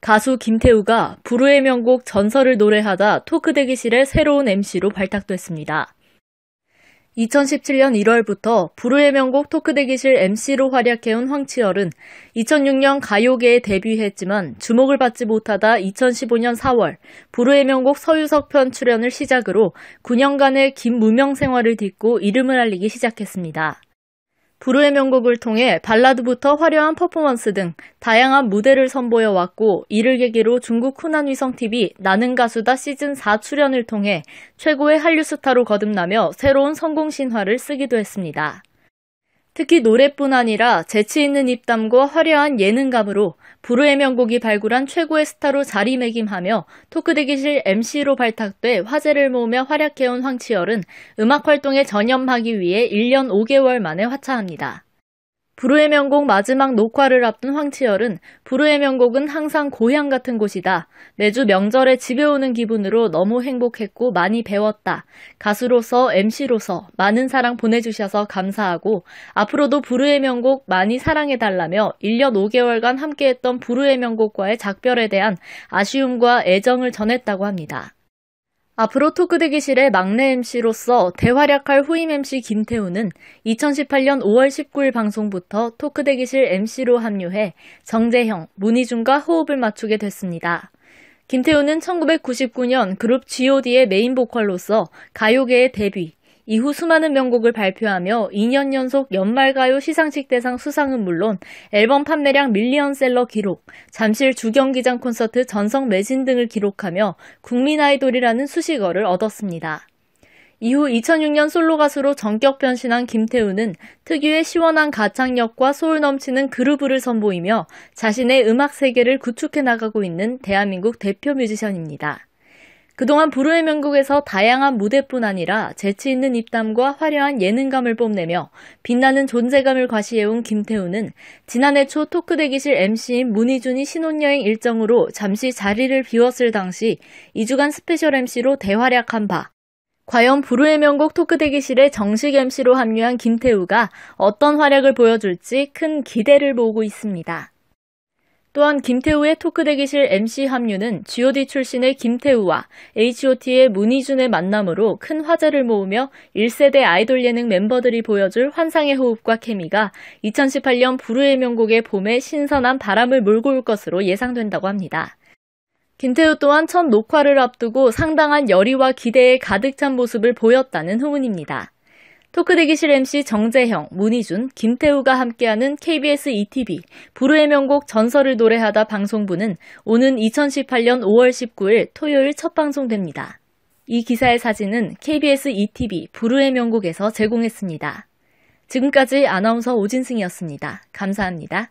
가수 김태우가 불후의 명곡 전설을 노래하다 토크 대기실의 새로운 MC로 발탁됐습니다. 2017년 1월부터 불후의 명곡 토크 대기실 MC로 활약해온 황치열은 2006년 가요계에 데뷔했지만 주목을 받지 못하다 2015년 4월 불후의 명곡 서유석 편 출연을 시작으로 9년간의 긴 무명 생활을 딛고 이름을 알리기 시작했습니다. 불후의 명곡을 통해 발라드부터 화려한 퍼포먼스 등 다양한 무대를 선보여 왔고 이를 계기로 중국 후난위성TV 나는 가수다 시즌4 출연을 통해 최고의 한류 스타로 거듭나며 새로운 성공 신화를 쓰기도 했습니다. 특히 노래뿐 아니라 재치 있는 입담과 화려한 예능감으로 불후의 명곡이 발굴한 최고의 스타로 자리매김하며 토크대기실 MC로 발탁돼 화제를 모으며 활약해온 황치열은 음악 활동에 전념하기 위해 1년 5개월 만에 화차합니다. 불후의 명곡 마지막 녹화를 앞둔 황치열은 불후의 명곡은 항상 고향 같은 곳이다. 매주 명절에 집에 오는 기분으로 너무 행복했고 많이 배웠다. 가수로서 MC로서 많은 사랑 보내주셔서 감사하고 앞으로도 불후의 명곡 많이 사랑해달라며 1년 5개월간 함께했던 불후의 명곡과의 작별에 대한 아쉬움과 애정을 전했다고 합니다. 앞으로 토크대기실의 막내 MC로서 대활약할 후임 MC 김태우는 2018년 5월 19일 방송부터 토크대기실 MC로 합류해 정재형, 문희준과 호흡을 맞추게 됐습니다. 김태우는 1999년 그룹 G.O.D의 메인 보컬로서 가요계에 데뷔, 이후 수많은 명곡을 발표하며 2년 연속 연말가요 시상식 대상 수상은 물론 앨범 판매량 밀리언셀러 기록, 잠실 주경기장 콘서트 전성 매진 등을 기록하며 국민 아이돌이라는 수식어를 얻었습니다. 이후 2006년 솔로 가수로 전격 변신한 김태우는 특유의 시원한 가창력과 소울 넘치는 그루브를 선보이며 자신의 음악 세계를 구축해 나가고 있는 대한민국 대표 뮤지션입니다. 그동안 불후의 명곡에서 다양한 무대뿐 아니라 재치 있는 입담과 화려한 예능감을 뽐내며 빛나는 존재감을 과시해온 김태우는 지난해 초 토크 대기실 MC인 문희준이 신혼여행 일정으로 잠시 자리를 비웠을 당시 2주간 스페셜 MC로 대활약한 바 과연 불후의 명곡 토크 대기실에 정식 MC로 합류한 김태우가 어떤 활약을 보여줄지 큰 기대를 모으고 있습니다. 또한 김태우의 토크 대기실 MC 합류는 GOD 출신의 김태우와 H.O.T의 문희준의 만남으로 큰 화제를 모으며 1세대 아이돌 예능 멤버들이 보여줄 환상의 호흡과 케미가 2018년 부르의 명곡의 봄에 신선한 바람을 몰고 올 것으로 예상된다고 합니다. 김태우 또한 첫 녹화를 앞두고 상당한 열의와 기대에 가득 찬 모습을 보였다는 후문입니다. 토크대기실 MC 정재형, 문희준, 김태우가 함께하는 KBS ETV 불후의 명곡 전설을 노래하다 방송부는 오는 2018년 5월 19일 토요일 첫 방송됩니다. 이 기사의 사진은 KBS ETV 불후의 명곡에서 제공했습니다. 지금까지 아나운서 오진승이었습니다. 감사합니다.